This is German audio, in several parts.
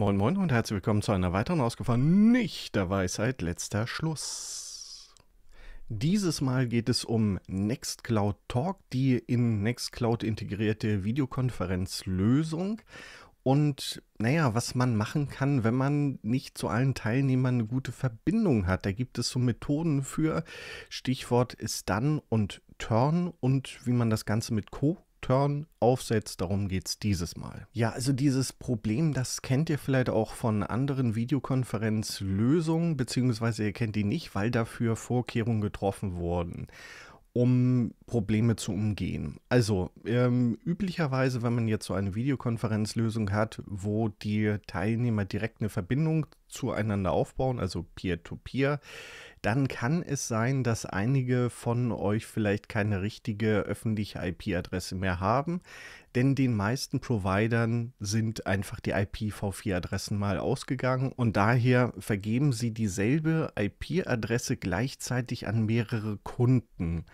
Moin Moin und herzlich willkommen zu einer weiteren Ausgabe Nicht der Weisheit letzter Schluss. Dieses Mal geht es um Nextcloud Talk, die in Nextcloud integrierte Videokonferenzlösung und naja, was man machen kann, wenn man nicht zu allen Teilnehmern eine gute Verbindung hat. Da gibt es so Methoden für. Stichwort ist dann und Turn und wie man das Ganze mit Co Turn aufsetzt. Darum geht es dieses Mal. Ja, also dieses Problem, das kennt ihr vielleicht auch von anderen Videokonferenzlösungen, beziehungsweise ihr kennt die nicht, weil dafür Vorkehrungen getroffen wurden um Probleme zu umgehen. Also ähm, üblicherweise, wenn man jetzt so eine Videokonferenzlösung hat, wo die Teilnehmer direkt eine Verbindung zueinander aufbauen, also Peer-to-Peer, -peer, dann kann es sein, dass einige von euch vielleicht keine richtige öffentliche IP-Adresse mehr haben, denn den meisten Providern sind einfach die IPv4-Adressen mal ausgegangen und daher vergeben sie dieselbe IP-Adresse gleichzeitig an mehrere Kunden.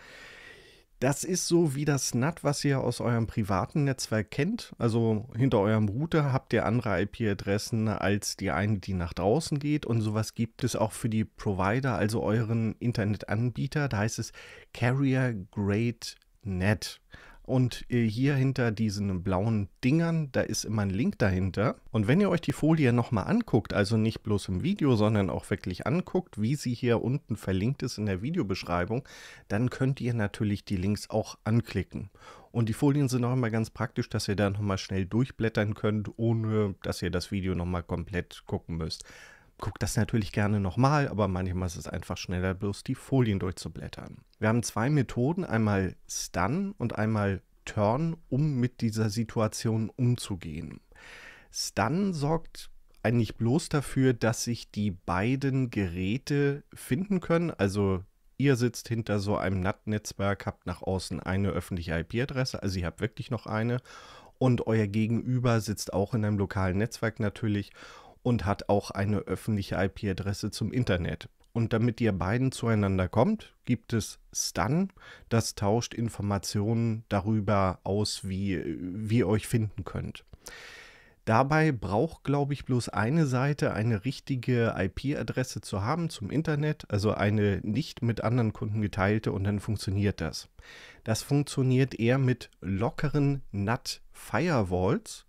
Das ist so wie das NAT, was ihr aus eurem privaten Netzwerk kennt. Also hinter eurem Router habt ihr andere IP-Adressen als die eine, die nach draußen geht. Und sowas gibt es auch für die Provider, also euren Internetanbieter. Da heißt es Carrier Grade NAT. Und äh, hier hinter diesen blauen Dingern, da ist immer ein Link dahinter. Und wenn ihr euch die Folie nochmal anguckt, also nicht bloß im Video, sondern auch wirklich anguckt, wie sie hier unten verlinkt ist in der Videobeschreibung, dann könnt ihr natürlich die Links auch anklicken. Und die Folien sind auch immer ganz praktisch, dass ihr da nochmal schnell durchblättern könnt, ohne dass ihr das Video nochmal komplett gucken müsst gucke das natürlich gerne nochmal, aber manchmal ist es einfach schneller, bloß die Folien durchzublättern. Wir haben zwei Methoden, einmal Stun und einmal Turn, um mit dieser Situation umzugehen. Stun sorgt eigentlich bloß dafür, dass sich die beiden Geräte finden können. Also ihr sitzt hinter so einem NAT-Netzwerk, habt nach außen eine öffentliche IP-Adresse, also ihr habt wirklich noch eine. Und euer Gegenüber sitzt auch in einem lokalen Netzwerk natürlich und hat auch eine öffentliche IP-Adresse zum Internet. Und damit ihr beiden zueinander kommt, gibt es Stun. Das tauscht Informationen darüber aus, wie, wie ihr euch finden könnt. Dabei braucht, glaube ich, bloß eine Seite eine richtige IP-Adresse zu haben zum Internet, also eine nicht mit anderen Kunden geteilte und dann funktioniert das. Das funktioniert eher mit lockeren NAT-Firewalls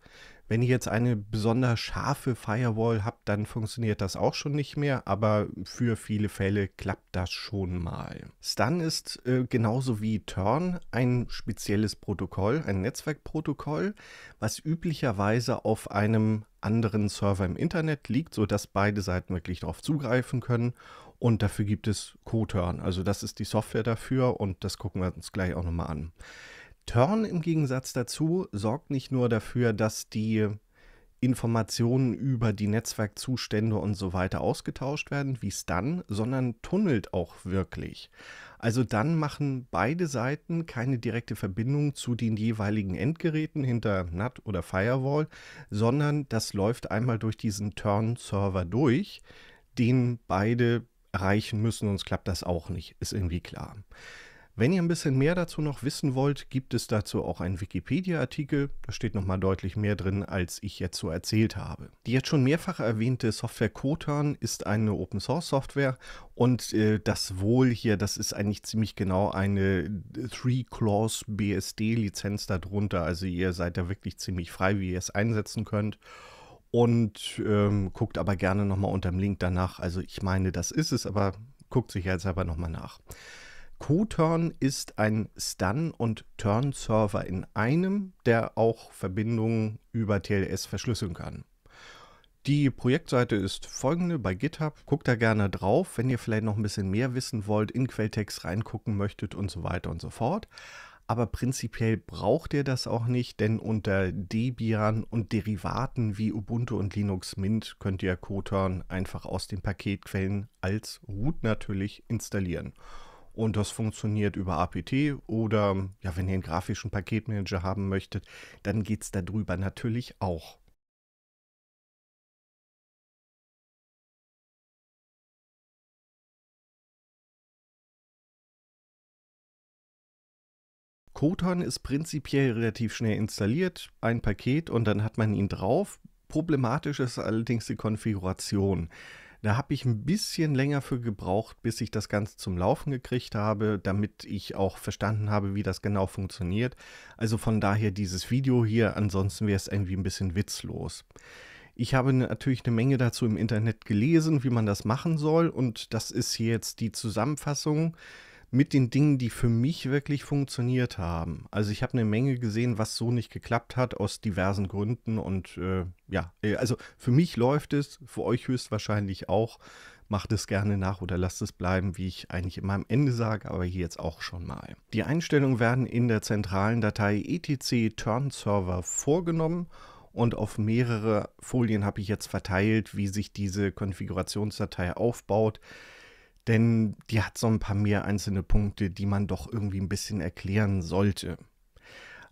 wenn ihr jetzt eine besonders scharfe Firewall habt, dann funktioniert das auch schon nicht mehr, aber für viele Fälle klappt das schon mal. Stun ist äh, genauso wie Turn ein spezielles Protokoll, ein Netzwerkprotokoll, was üblicherweise auf einem anderen Server im Internet liegt, sodass beide Seiten wirklich darauf zugreifen können. Und dafür gibt es Coturn. Also das ist die Software dafür und das gucken wir uns gleich auch nochmal an. Turn im Gegensatz dazu sorgt nicht nur dafür, dass die Informationen über die Netzwerkzustände und so weiter ausgetauscht werden, wie es dann, sondern tunnelt auch wirklich. Also dann machen beide Seiten keine direkte Verbindung zu den jeweiligen Endgeräten hinter NAT oder Firewall, sondern das läuft einmal durch diesen Turn-Server durch, den beide erreichen müssen, sonst klappt das auch nicht, ist irgendwie klar. Wenn ihr ein bisschen mehr dazu noch wissen wollt, gibt es dazu auch einen Wikipedia-Artikel. Da steht nochmal deutlich mehr drin, als ich jetzt so erzählt habe. Die jetzt schon mehrfach erwähnte Software Kotan ist eine Open-Source-Software und äh, das Wohl hier, das ist eigentlich ziemlich genau eine Three-Clause BSD-Lizenz darunter. Also ihr seid da wirklich ziemlich frei, wie ihr es einsetzen könnt und ähm, guckt aber gerne nochmal unter dem Link danach. Also ich meine, das ist es, aber guckt sich jetzt aber nochmal nach. Koturn ist ein Stun- und Turn-Server in einem, der auch Verbindungen über TLS verschlüsseln kann. Die Projektseite ist folgende bei GitHub. Guckt da gerne drauf, wenn ihr vielleicht noch ein bisschen mehr wissen wollt, in Quelltext reingucken möchtet und so weiter und so fort. Aber prinzipiell braucht ihr das auch nicht, denn unter Debian und Derivaten wie Ubuntu und Linux Mint könnt ihr Koturn einfach aus den Paketquellen als Root natürlich installieren. Und das funktioniert über APT oder ja, wenn ihr einen grafischen Paketmanager haben möchtet, dann geht es darüber natürlich auch. Koton ist prinzipiell relativ schnell installiert, ein Paket und dann hat man ihn drauf. Problematisch ist allerdings die Konfiguration. Da habe ich ein bisschen länger für gebraucht, bis ich das Ganze zum Laufen gekriegt habe, damit ich auch verstanden habe, wie das genau funktioniert. Also von daher dieses Video hier, ansonsten wäre es irgendwie ein bisschen witzlos. Ich habe natürlich eine Menge dazu im Internet gelesen, wie man das machen soll und das ist hier jetzt die Zusammenfassung mit den Dingen, die für mich wirklich funktioniert haben. Also ich habe eine Menge gesehen, was so nicht geklappt hat aus diversen Gründen und äh, ja, äh, also für mich läuft es, für euch höchstwahrscheinlich auch. Macht es gerne nach oder lasst es bleiben, wie ich eigentlich immer am Ende sage, aber hier jetzt auch schon mal. Die Einstellungen werden in der zentralen Datei etc Turn Server vorgenommen und auf mehrere Folien habe ich jetzt verteilt, wie sich diese Konfigurationsdatei aufbaut denn die hat so ein paar mehr einzelne Punkte, die man doch irgendwie ein bisschen erklären sollte.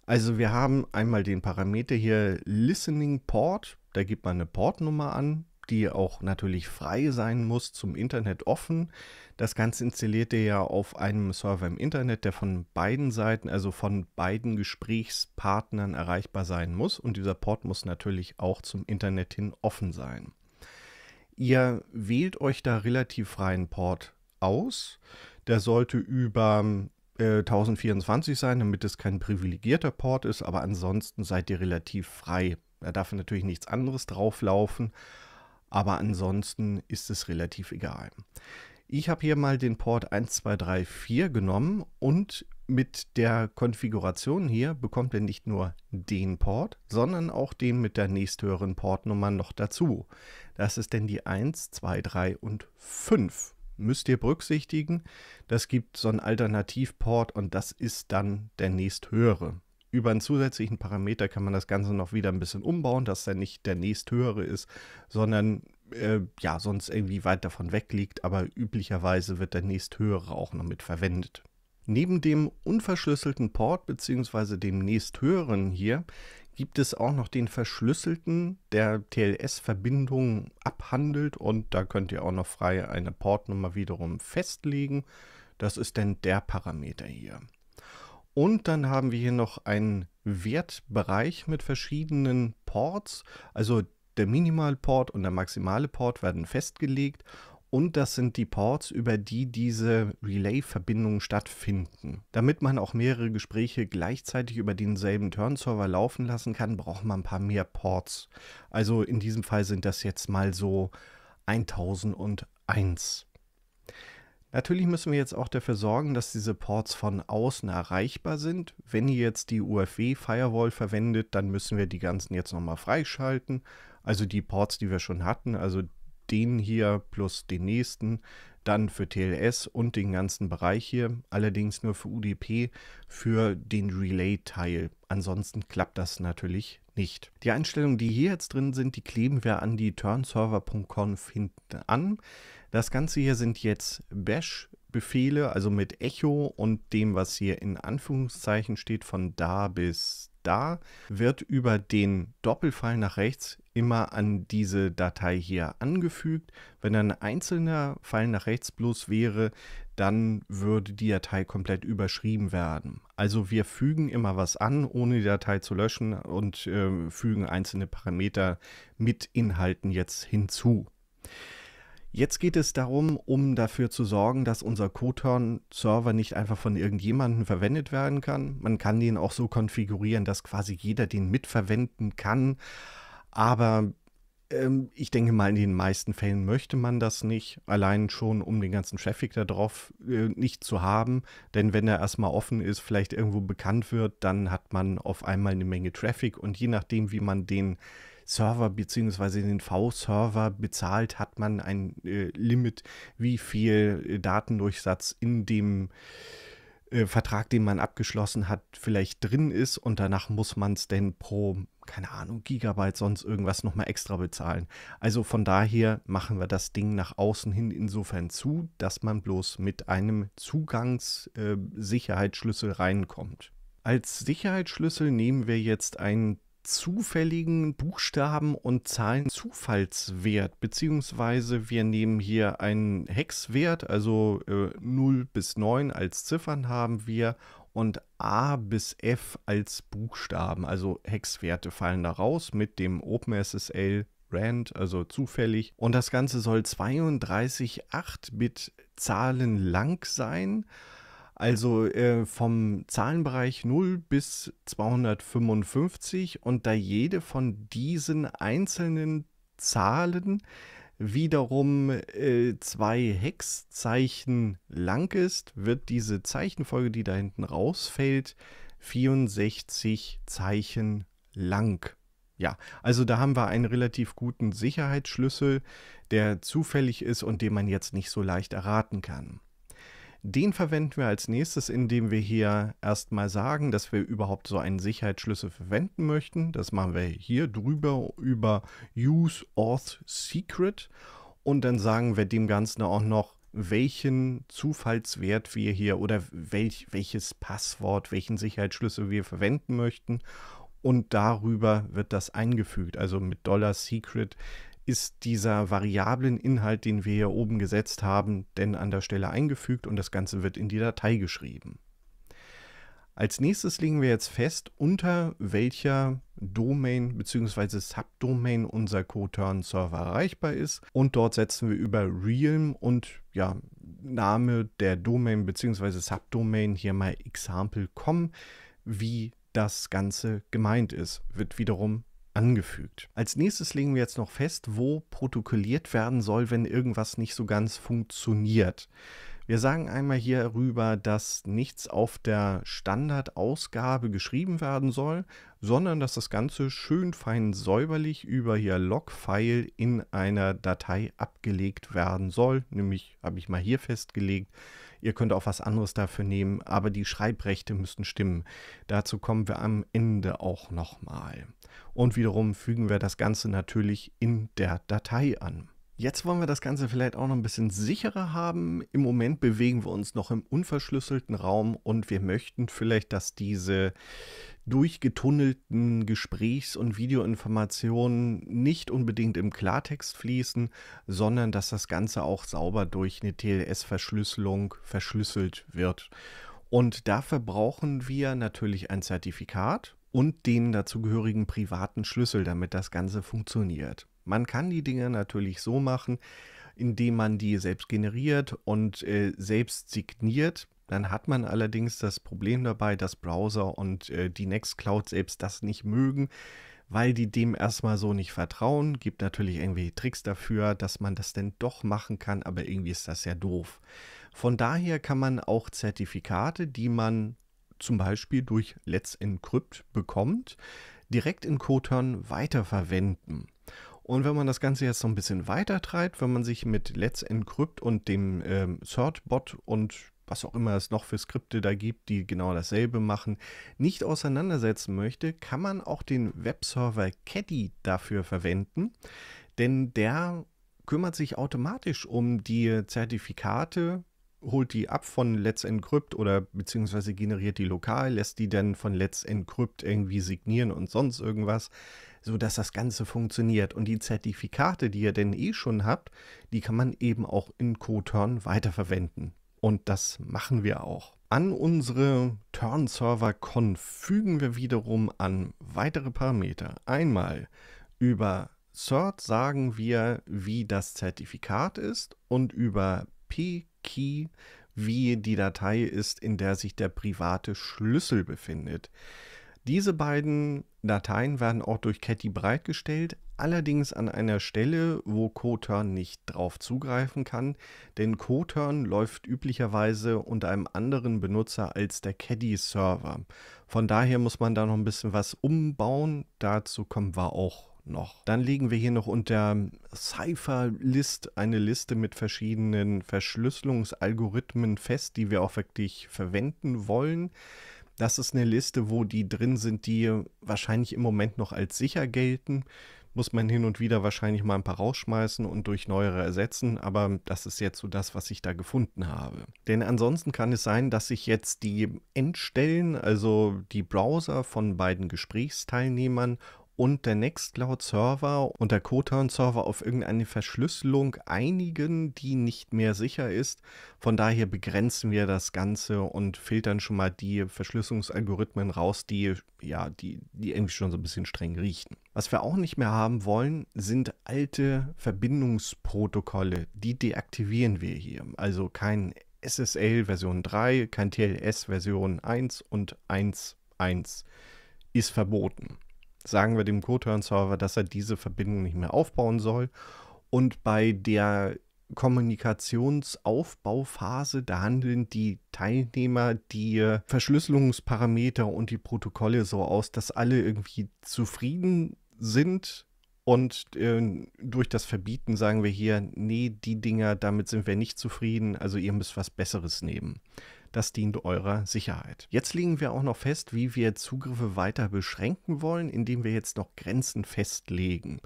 Also wir haben einmal den Parameter hier Listening Port, da gibt man eine Portnummer an, die auch natürlich frei sein muss, zum Internet offen. Das Ganze installiert ihr ja auf einem Server im Internet, der von beiden Seiten, also von beiden Gesprächspartnern erreichbar sein muss und dieser Port muss natürlich auch zum Internet hin offen sein. Ihr wählt euch da relativ freien Port aus. Der sollte über äh, 1024 sein, damit es kein privilegierter Port ist, aber ansonsten seid ihr relativ frei. Da darf natürlich nichts anderes drauflaufen, aber ansonsten ist es relativ egal. Ich habe hier mal den Port 1234 genommen und mit der Konfiguration hier bekommt ihr nicht nur den Port, sondern auch den mit der nächsthöheren Portnummer noch dazu. Das ist denn die 1, 2, 3 und 5. Müsst ihr berücksichtigen, das gibt so einen Alternativport und das ist dann der nächsthöhere. Über einen zusätzlichen Parameter kann man das Ganze noch wieder ein bisschen umbauen, dass er nicht der nächsthöhere ist, sondern äh, ja, sonst irgendwie weit davon weg liegt, aber üblicherweise wird der nächsthöhere auch noch mit verwendet. Neben dem unverschlüsselten Port bzw. dem nächsthöheren hier gibt es auch noch den verschlüsselten, der TLS-Verbindungen abhandelt und da könnt ihr auch noch frei eine Portnummer wiederum festlegen. Das ist denn der Parameter hier. Und dann haben wir hier noch einen Wertbereich mit verschiedenen Ports, also der Minimalport und der maximale Port werden festgelegt und das sind die Ports, über die diese Relay-Verbindungen stattfinden. Damit man auch mehrere Gespräche gleichzeitig über denselben Turn-Server laufen lassen kann, braucht man ein paar mehr Ports. Also in diesem Fall sind das jetzt mal so 1001. Natürlich müssen wir jetzt auch dafür sorgen, dass diese Ports von außen erreichbar sind. Wenn ihr jetzt die UFW-Firewall verwendet, dann müssen wir die ganzen jetzt nochmal freischalten. Also die Ports, die wir schon hatten, also den hier plus den nächsten, dann für TLS und den ganzen Bereich hier, allerdings nur für UDP, für den Relay-Teil. Ansonsten klappt das natürlich nicht. Die Einstellungen, die hier jetzt drin sind, die kleben wir an die turnserver.conf hinten an. Das Ganze hier sind jetzt Bash-Befehle, also mit Echo und dem, was hier in Anführungszeichen steht, von da bis da, wird über den Doppelfall nach rechts immer an diese Datei hier angefügt. Wenn ein einzelner Pfeil nach rechts bloß wäre, dann würde die Datei komplett überschrieben werden. Also wir fügen immer was an, ohne die Datei zu löschen und äh, fügen einzelne Parameter mit Inhalten jetzt hinzu. Jetzt geht es darum, um dafür zu sorgen, dass unser Koton-Server nicht einfach von irgendjemandem verwendet werden kann. Man kann den auch so konfigurieren, dass quasi jeder den mitverwenden kann. Aber ähm, ich denke mal, in den meisten Fällen möchte man das nicht, allein schon, um den ganzen Traffic da drauf äh, nicht zu haben. Denn wenn er erstmal offen ist, vielleicht irgendwo bekannt wird, dann hat man auf einmal eine Menge Traffic und je nachdem, wie man den Server bzw. den V-Server bezahlt, hat man ein äh, Limit, wie viel äh, Datendurchsatz in dem äh, Vertrag, den man abgeschlossen hat, vielleicht drin ist und danach muss man es denn pro keine Ahnung, Gigabyte, sonst irgendwas nochmal extra bezahlen. Also von daher machen wir das Ding nach außen hin insofern zu, dass man bloß mit einem Zugangssicherheitsschlüssel äh, reinkommt. Als Sicherheitsschlüssel nehmen wir jetzt einen zufälligen Buchstaben- und Zahlenzufallswert, beziehungsweise wir nehmen hier einen Hexwert, also äh, 0 bis 9 als Ziffern haben wir und A bis F als Buchstaben, also Hexwerte fallen da raus mit dem OpenSSL Rand, also zufällig. Und das Ganze soll 32 8-Bit Zahlen lang sein. Also äh, vom Zahlenbereich 0 bis 255 und da jede von diesen einzelnen Zahlen wiederum äh, zwei Hexzeichen lang ist, wird diese Zeichenfolge, die da hinten rausfällt, 64 Zeichen lang. Ja, also da haben wir einen relativ guten Sicherheitsschlüssel, der zufällig ist und den man jetzt nicht so leicht erraten kann. Den verwenden wir als nächstes, indem wir hier erstmal sagen, dass wir überhaupt so einen Sicherheitsschlüssel verwenden möchten. Das machen wir hier drüber über Use Auth Secret. Und dann sagen wir dem Ganzen auch noch, welchen Zufallswert wir hier oder welch, welches Passwort, welchen Sicherheitsschlüssel wir verwenden möchten. Und darüber wird das eingefügt. Also mit Dollar Secret ist dieser variablen Inhalt, den wir hier oben gesetzt haben, denn an der Stelle eingefügt und das Ganze wird in die Datei geschrieben. Als nächstes legen wir jetzt fest, unter welcher Domain bzw. Subdomain unser Coturn-Server erreichbar ist. Und dort setzen wir über Realm und ja, Name der Domain bzw. Subdomain hier mal example.com, wie das Ganze gemeint ist. Wird wiederum angefügt. Als nächstes legen wir jetzt noch fest, wo protokolliert werden soll, wenn irgendwas nicht so ganz funktioniert. Wir sagen einmal hierüber, dass nichts auf der Standardausgabe geschrieben werden soll, sondern dass das Ganze schön fein säuberlich über hier Logfile in einer Datei abgelegt werden soll. Nämlich habe ich mal hier festgelegt, Ihr könnt auch was anderes dafür nehmen, aber die Schreibrechte müssten stimmen. Dazu kommen wir am Ende auch nochmal. Und wiederum fügen wir das Ganze natürlich in der Datei an. Jetzt wollen wir das Ganze vielleicht auch noch ein bisschen sicherer haben. Im Moment bewegen wir uns noch im unverschlüsselten Raum und wir möchten vielleicht, dass diese durchgetunnelten Gesprächs- und Videoinformationen nicht unbedingt im Klartext fließen, sondern dass das Ganze auch sauber durch eine TLS-Verschlüsselung verschlüsselt wird. Und dafür brauchen wir natürlich ein Zertifikat und den dazugehörigen privaten Schlüssel, damit das Ganze funktioniert. Man kann die Dinge natürlich so machen, indem man die selbst generiert und äh, selbst signiert. Dann hat man allerdings das Problem dabei, dass Browser und äh, die Nextcloud selbst das nicht mögen, weil die dem erstmal so nicht vertrauen. Gibt natürlich irgendwie Tricks dafür, dass man das denn doch machen kann, aber irgendwie ist das ja doof. Von daher kann man auch Zertifikate, die man zum Beispiel durch Let's Encrypt bekommt, direkt in Coturn weiterverwenden. Und wenn man das Ganze jetzt so ein bisschen weiter treibt, wenn man sich mit Let's Encrypt und dem ähm, Certbot und was auch immer es noch für Skripte da gibt, die genau dasselbe machen, nicht auseinandersetzen möchte, kann man auch den Webserver Caddy dafür verwenden, denn der kümmert sich automatisch um die Zertifikate, holt die ab von Let's Encrypt oder beziehungsweise generiert die lokal, lässt die dann von Let's Encrypt irgendwie signieren und sonst irgendwas sodass das Ganze funktioniert. Und die Zertifikate, die ihr denn eh schon habt, die kann man eben auch in CoTurn weiterverwenden. Und das machen wir auch. An unsere Turn-Server-Conf fügen wir wiederum an weitere Parameter. Einmal über Cert sagen wir, wie das Zertifikat ist und über P-Key, wie die Datei ist, in der sich der private Schlüssel befindet. Diese beiden Dateien werden auch durch Caddy bereitgestellt, allerdings an einer Stelle, wo Coturn nicht drauf zugreifen kann, denn Coturn läuft üblicherweise unter einem anderen Benutzer als der Caddy-Server. Von daher muss man da noch ein bisschen was umbauen, dazu kommen wir auch noch. Dann legen wir hier noch unter Cypher list eine Liste mit verschiedenen Verschlüsselungsalgorithmen fest, die wir auch wirklich verwenden wollen. Das ist eine Liste, wo die drin sind, die wahrscheinlich im Moment noch als sicher gelten. Muss man hin und wieder wahrscheinlich mal ein paar rausschmeißen und durch neuere ersetzen, aber das ist jetzt so das, was ich da gefunden habe. Denn ansonsten kann es sein, dass ich jetzt die Endstellen, also die Browser von beiden Gesprächsteilnehmern und der Nextcloud-Server und der cotown server auf irgendeine Verschlüsselung einigen, die nicht mehr sicher ist. Von daher begrenzen wir das Ganze und filtern schon mal die Verschlüsselungsalgorithmen raus, die ja, die, die irgendwie schon so ein bisschen streng riechen. Was wir auch nicht mehr haben wollen, sind alte Verbindungsprotokolle. Die deaktivieren wir hier. Also kein SSL Version 3, kein TLS Version 1 und 1.1 ist verboten sagen wir dem Koturn-Server, dass er diese Verbindung nicht mehr aufbauen soll. Und bei der Kommunikationsaufbauphase, da handeln die Teilnehmer die Verschlüsselungsparameter und die Protokolle so aus, dass alle irgendwie zufrieden sind. Und äh, durch das Verbieten sagen wir hier, nee, die Dinger, damit sind wir nicht zufrieden, also ihr müsst was Besseres nehmen. Das dient eurer Sicherheit. Jetzt legen wir auch noch fest, wie wir Zugriffe weiter beschränken wollen, indem wir jetzt noch Grenzen festlegen.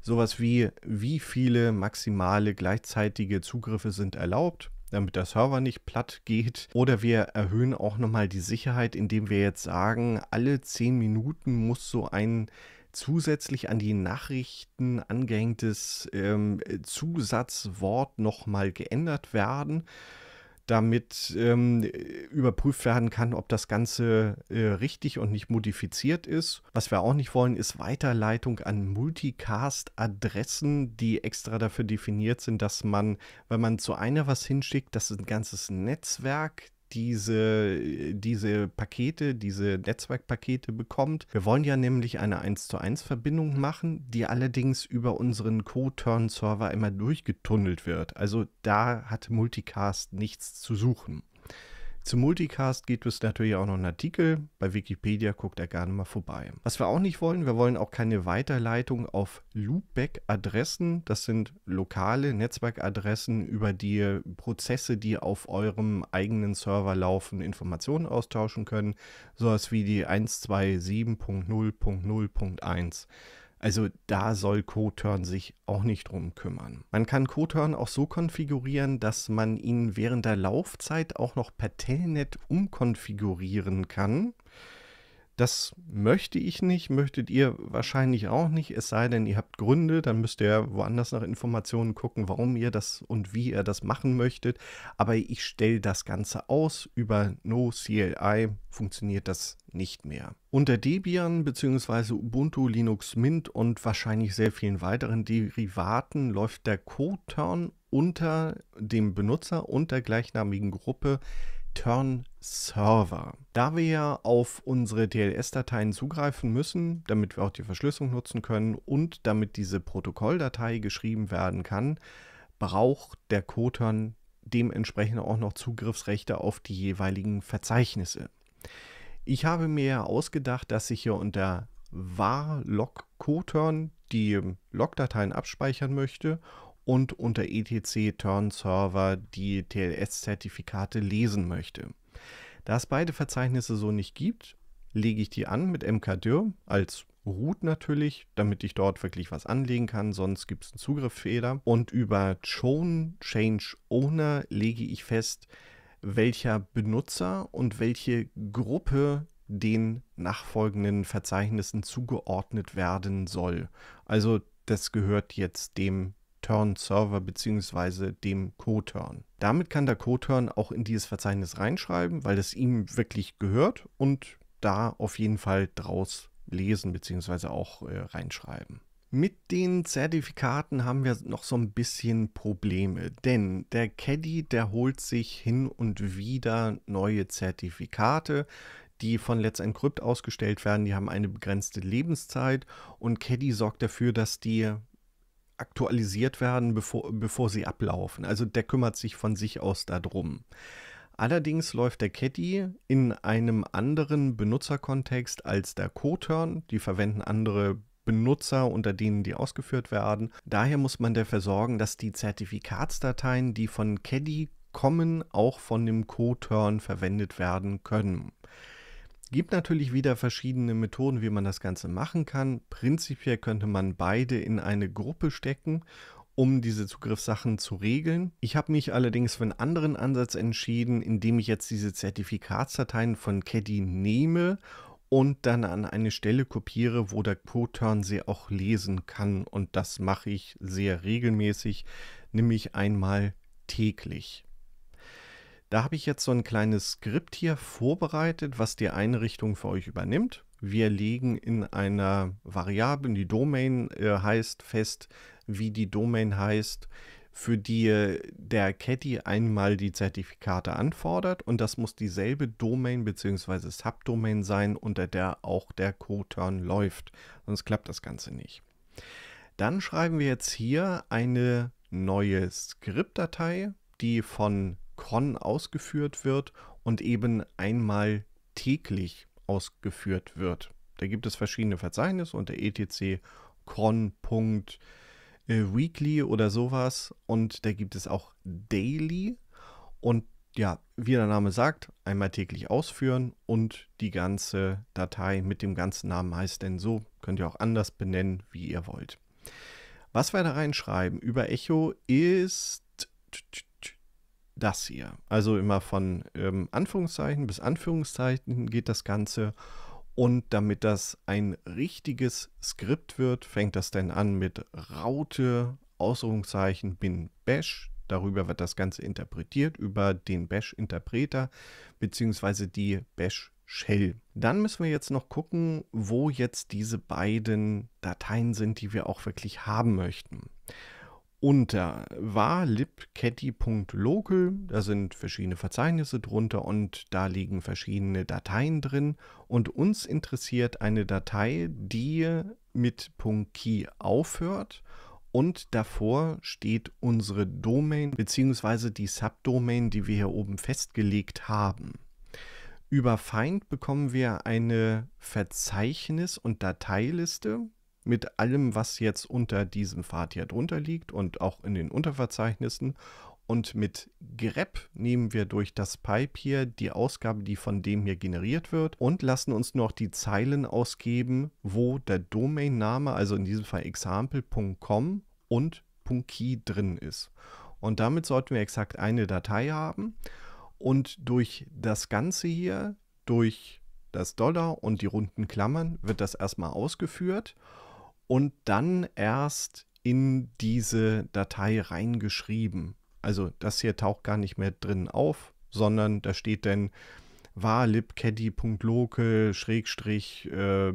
Sowas wie, wie viele maximale gleichzeitige Zugriffe sind erlaubt damit der Server nicht platt geht. Oder wir erhöhen auch nochmal die Sicherheit, indem wir jetzt sagen, alle 10 Minuten muss so ein zusätzlich an die Nachrichten angehängtes ähm, Zusatzwort nochmal geändert werden damit ähm, überprüft werden kann, ob das Ganze äh, richtig und nicht modifiziert ist. Was wir auch nicht wollen, ist Weiterleitung an Multicast-Adressen, die extra dafür definiert sind, dass man, wenn man zu einer was hinschickt, dass ein ganzes Netzwerk diese, diese Pakete, diese Netzwerkpakete bekommt. Wir wollen ja nämlich eine 1 zu 1 Verbindung machen, die allerdings über unseren Co-Turn-Server immer durchgetunnelt wird. Also da hat Multicast nichts zu suchen. Zum Multicast gibt es natürlich auch noch einen Artikel. Bei Wikipedia guckt er gerne mal vorbei. Was wir auch nicht wollen, wir wollen auch keine Weiterleitung auf Loopback-Adressen. Das sind lokale Netzwerkadressen, über die Prozesse, die auf eurem eigenen Server laufen, Informationen austauschen können. Sowas wie die 127.0.0.1. Also da soll CoTurn sich auch nicht drum kümmern. Man kann CoTurn auch so konfigurieren, dass man ihn während der Laufzeit auch noch per Telnet umkonfigurieren kann. Das möchte ich nicht, möchtet ihr wahrscheinlich auch nicht, es sei denn, ihr habt Gründe, dann müsst ihr woanders nach Informationen gucken, warum ihr das und wie ihr das machen möchtet. Aber ich stelle das Ganze aus, über NoCLI funktioniert das nicht mehr. Unter Debian bzw. Ubuntu, Linux Mint und wahrscheinlich sehr vielen weiteren Derivaten läuft der Codeturn unter dem Benutzer und der gleichnamigen Gruppe Turn Server. Da wir ja auf unsere TLS-Dateien zugreifen müssen, damit wir auch die Verschlüsselung nutzen können und damit diese Protokolldatei geschrieben werden kann, braucht der Coturn dementsprechend auch noch Zugriffsrechte auf die jeweiligen Verzeichnisse. Ich habe mir ausgedacht, dass ich hier unter var log coturn die Logdateien abspeichern möchte und unter etc Turn Server die TLS-Zertifikate lesen möchte. Da es beide Verzeichnisse so nicht gibt, lege ich die an mit mkdir als root natürlich, damit ich dort wirklich was anlegen kann, sonst gibt es einen Zugriffsfehler. Und über Chown Change Owner lege ich fest, welcher Benutzer und welche Gruppe den nachfolgenden Verzeichnissen zugeordnet werden soll. Also das gehört jetzt dem Turn-Server bzw. dem Co-Turn. Damit kann der Co-Turn auch in dieses Verzeichnis reinschreiben, weil das ihm wirklich gehört und da auf jeden Fall draus lesen bzw. auch äh, reinschreiben. Mit den Zertifikaten haben wir noch so ein bisschen Probleme, denn der Caddy, der holt sich hin und wieder neue Zertifikate, die von Let's Encrypt ausgestellt werden. Die haben eine begrenzte Lebenszeit und Caddy sorgt dafür, dass die aktualisiert werden, bevor, bevor sie ablaufen. Also der kümmert sich von sich aus darum. Allerdings läuft der Caddy in einem anderen Benutzerkontext als der Co-Turn. Die verwenden andere Benutzer, unter denen die ausgeführt werden. Daher muss man dafür sorgen, dass die Zertifikatsdateien, die von Caddy kommen, auch von dem Co-Turn verwendet werden können gibt natürlich wieder verschiedene Methoden, wie man das Ganze machen kann. Prinzipiell könnte man beide in eine Gruppe stecken, um diese Zugriffssachen zu regeln. Ich habe mich allerdings für einen anderen Ansatz entschieden, indem ich jetzt diese Zertifikatsdateien von Caddy nehme und dann an eine Stelle kopiere, wo der Codeturn sie auch lesen kann. Und das mache ich sehr regelmäßig, nämlich einmal täglich. Da habe ich jetzt so ein kleines Skript hier vorbereitet, was die Einrichtung für euch übernimmt. Wir legen in einer Variablen, die Domain äh, heißt, fest, wie die Domain heißt, für die äh, der Caddy einmal die Zertifikate anfordert und das muss dieselbe Domain bzw. Subdomain sein, unter der auch der Coturn läuft. Sonst klappt das Ganze nicht. Dann schreiben wir jetzt hier eine neue Skriptdatei, die von Con ausgeführt wird und eben einmal täglich ausgeführt wird. Da gibt es verschiedene Verzeichnisse unter etc con.weekly äh, oder sowas und da gibt es auch daily und ja, wie der Name sagt, einmal täglich ausführen und die ganze Datei mit dem ganzen Namen heißt denn so, könnt ihr auch anders benennen, wie ihr wollt. Was wir da reinschreiben über Echo ist das hier. Also immer von ähm, Anführungszeichen bis Anführungszeichen geht das Ganze. Und damit das ein richtiges Skript wird, fängt das dann an mit Raute, Ausführungszeichen, bin Bash. Darüber wird das Ganze interpretiert, über den Bash-Interpreter bzw. die Bash-Shell. Dann müssen wir jetzt noch gucken, wo jetzt diese beiden Dateien sind, die wir auch wirklich haben möchten unter var.libcatty.local. Da sind verschiedene Verzeichnisse drunter und da liegen verschiedene Dateien drin. Und uns interessiert eine Datei, die mit .key aufhört und davor steht unsere Domain bzw. die Subdomain, die wir hier oben festgelegt haben. Über Find bekommen wir eine Verzeichnis- und Dateiliste mit allem, was jetzt unter diesem Pfad hier drunter liegt und auch in den Unterverzeichnissen. Und mit grep nehmen wir durch das Pipe hier die Ausgabe, die von dem hier generiert wird und lassen uns noch die Zeilen ausgeben, wo der Domainname, also in diesem Fall example.com und .key drin ist. Und damit sollten wir exakt eine Datei haben. Und durch das Ganze hier, durch das Dollar und die runden Klammern, wird das erstmal ausgeführt und dann erst in diese Datei reingeschrieben. Also das hier taucht gar nicht mehr drin auf, sondern da steht dann war libcaddy.local schrägstrich äh,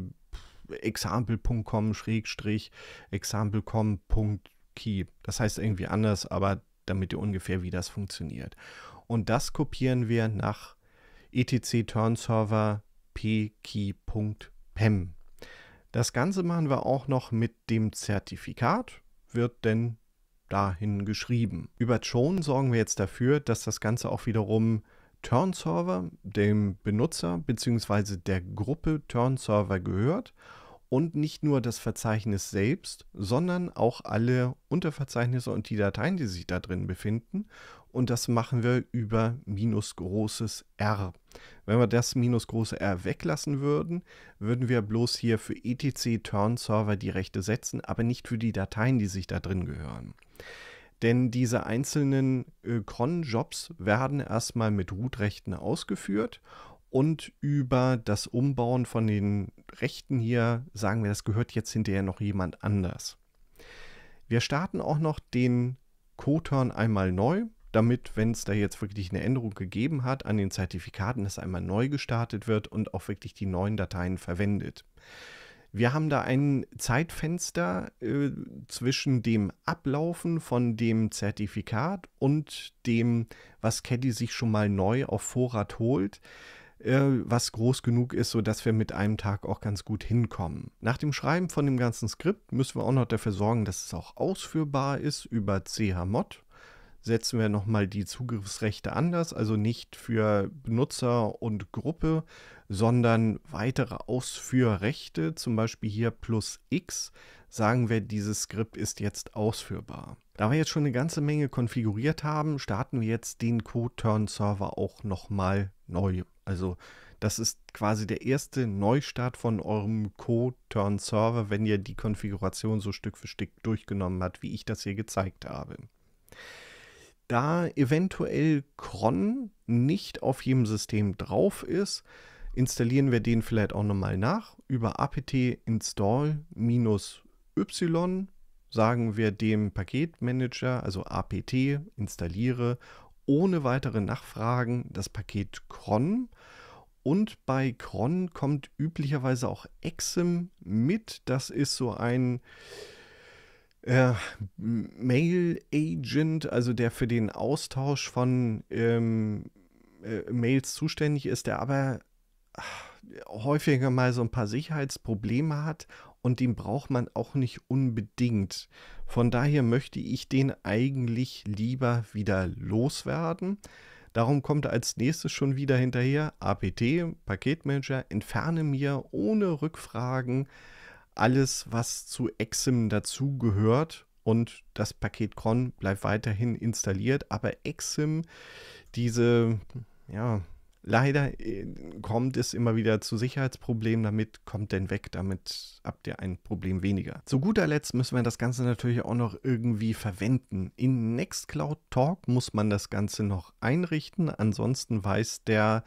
example.com schrägstrich example.com.key. Das heißt irgendwie anders, aber damit ihr ungefähr wie das funktioniert. Und das kopieren wir nach etc turn pkey.pem das Ganze machen wir auch noch mit dem Zertifikat, wird denn dahin geschrieben. Über Chown sorgen wir jetzt dafür, dass das Ganze auch wiederum Turn-Server, dem Benutzer bzw. der Gruppe Turn-Server gehört und nicht nur das Verzeichnis selbst, sondern auch alle Unterverzeichnisse und die Dateien, die sich da drin befinden und das machen wir über minus großes R. Wenn wir das minus große R weglassen würden, würden wir bloß hier für etc Turn Server die Rechte setzen, aber nicht für die Dateien, die sich da drin gehören. Denn diese einzelnen äh, Cron-Jobs werden erstmal mit Root-Rechten ausgeführt und über das Umbauen von den Rechten hier sagen wir, das gehört jetzt hinterher noch jemand anders. Wir starten auch noch den Coturn einmal neu damit, wenn es da jetzt wirklich eine Änderung gegeben hat an den Zertifikaten, das einmal neu gestartet wird und auch wirklich die neuen Dateien verwendet. Wir haben da ein Zeitfenster äh, zwischen dem Ablaufen von dem Zertifikat und dem, was Caddy sich schon mal neu auf Vorrat holt äh, was groß genug ist, sodass wir mit einem Tag auch ganz gut hinkommen. Nach dem Schreiben von dem ganzen Skript müssen wir auch noch dafür sorgen, dass es auch ausführbar ist über chmod setzen wir nochmal die Zugriffsrechte anders, also nicht für Benutzer und Gruppe, sondern weitere Ausführrechte, zum Beispiel hier plus x, sagen wir, dieses Skript ist jetzt ausführbar. Da wir jetzt schon eine ganze Menge konfiguriert haben, starten wir jetzt den code turn server auch nochmal neu. Also das ist quasi der erste Neustart von eurem code turn server wenn ihr die Konfiguration so Stück für Stück durchgenommen habt, wie ich das hier gezeigt habe da eventuell Cron nicht auf jedem System drauf ist, installieren wir den vielleicht auch nochmal nach. Über apt install-y sagen wir dem Paketmanager, also apt installiere, ohne weitere Nachfragen das Paket cron. Und bei cron kommt üblicherweise auch exim mit. Das ist so ein äh, Mail Agent, also der für den Austausch von ähm, äh, Mails zuständig ist, der aber ah, häufiger mal so ein paar Sicherheitsprobleme hat und den braucht man auch nicht unbedingt. Von daher möchte ich den eigentlich lieber wieder loswerden. Darum kommt als nächstes schon wieder hinterher APT, Paketmanager, entferne mir ohne Rückfragen alles, was zu Exim dazugehört. Und das Paket Cron bleibt weiterhin installiert. Aber Exim, diese, ja, leider äh, kommt es immer wieder zu Sicherheitsproblemen damit, kommt denn weg, damit habt ihr ein Problem weniger. Zu guter Letzt müssen wir das Ganze natürlich auch noch irgendwie verwenden. In Nextcloud Talk muss man das Ganze noch einrichten, ansonsten weiß der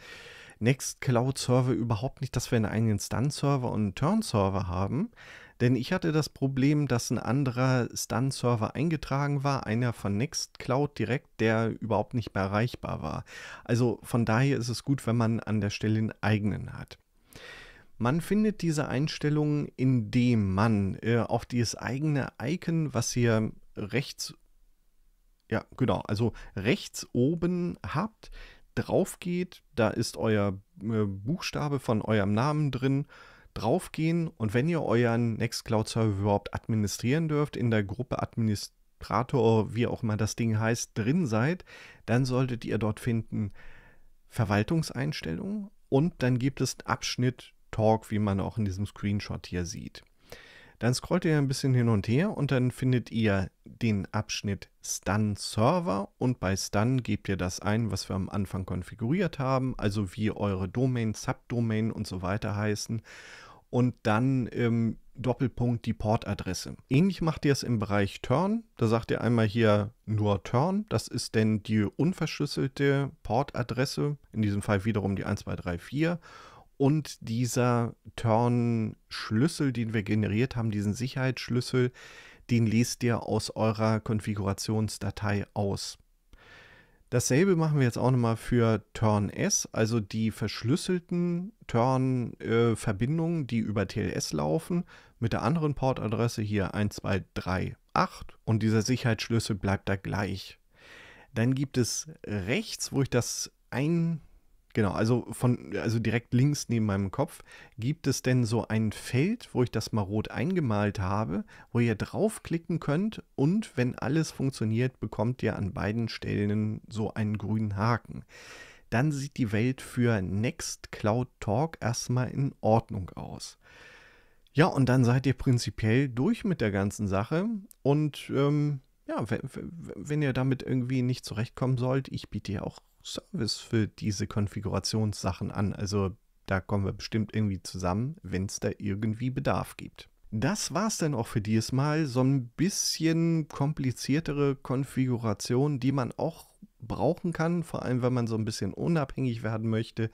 Nextcloud-Server überhaupt nicht, dass wir einen eigenen Stun-Server und einen Turn-Server haben. Denn ich hatte das Problem, dass ein anderer Stun-Server eingetragen war, einer von Nextcloud direkt, der überhaupt nicht mehr erreichbar war. Also von daher ist es gut, wenn man an der Stelle einen eigenen hat. Man findet diese Einstellungen, indem man äh, auf dieses eigene Icon, was ihr rechts, ja genau, also rechts oben habt, drauf geht, da ist euer äh, Buchstabe von eurem Namen drin, drauf gehen und wenn ihr euren Nextcloud-Server überhaupt administrieren dürft, in der Gruppe Administrator, wie auch immer das Ding heißt, drin seid, dann solltet ihr dort finden Verwaltungseinstellungen und dann gibt es einen Abschnitt Talk, wie man auch in diesem Screenshot hier sieht. Dann scrollt ihr ein bisschen hin und her und dann findet ihr den Abschnitt Stun Server und bei Stun gebt ihr das ein, was wir am Anfang konfiguriert haben, also wie eure Domain, Subdomain und so weiter heißen und dann ähm, Doppelpunkt die Portadresse. Ähnlich macht ihr es im Bereich Turn. Da sagt ihr einmal hier nur Turn. Das ist denn die unverschlüsselte Portadresse, in diesem Fall wiederum die 1234 und dieser Turn-Schlüssel, den wir generiert haben, diesen Sicherheitsschlüssel, den lest ihr aus eurer Konfigurationsdatei aus. Dasselbe machen wir jetzt auch nochmal für Turn S, also die verschlüsselten Turn-Verbindungen, äh, die über TLS laufen, mit der anderen Portadresse hier 1238 und dieser Sicherheitsschlüssel bleibt da gleich. Dann gibt es rechts, wo ich das ein Genau, also von, also direkt links neben meinem Kopf, gibt es denn so ein Feld, wo ich das mal rot eingemalt habe, wo ihr draufklicken könnt und wenn alles funktioniert, bekommt ihr an beiden Stellen so einen grünen Haken. Dann sieht die Welt für Nextcloud Talk erstmal in Ordnung aus. Ja, und dann seid ihr prinzipiell durch mit der ganzen Sache und ähm, ja, wenn, wenn ihr damit irgendwie nicht zurechtkommen sollt, ich biete ja auch Service für diese Konfigurationssachen an. Also da kommen wir bestimmt irgendwie zusammen, wenn es da irgendwie Bedarf gibt. Das war's dann auch für dieses Mal. So ein bisschen kompliziertere Konfiguration, die man auch brauchen kann, vor allem wenn man so ein bisschen unabhängig werden möchte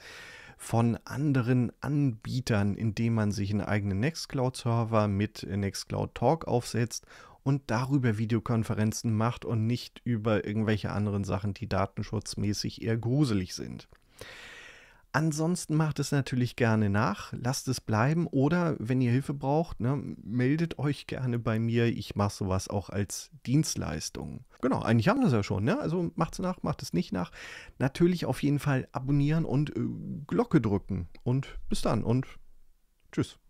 von anderen Anbietern, indem man sich einen eigenen Nextcloud-Server mit Nextcloud Talk aufsetzt und darüber Videokonferenzen macht und nicht über irgendwelche anderen Sachen, die datenschutzmäßig eher gruselig sind. Ansonsten macht es natürlich gerne nach, lasst es bleiben oder wenn ihr Hilfe braucht, ne, meldet euch gerne bei mir. Ich mache sowas auch als Dienstleistung. Genau, eigentlich haben wir es ja schon. Ne? Also macht es nach, macht es nicht nach. Natürlich auf jeden Fall abonnieren und äh, Glocke drücken. Und bis dann und tschüss.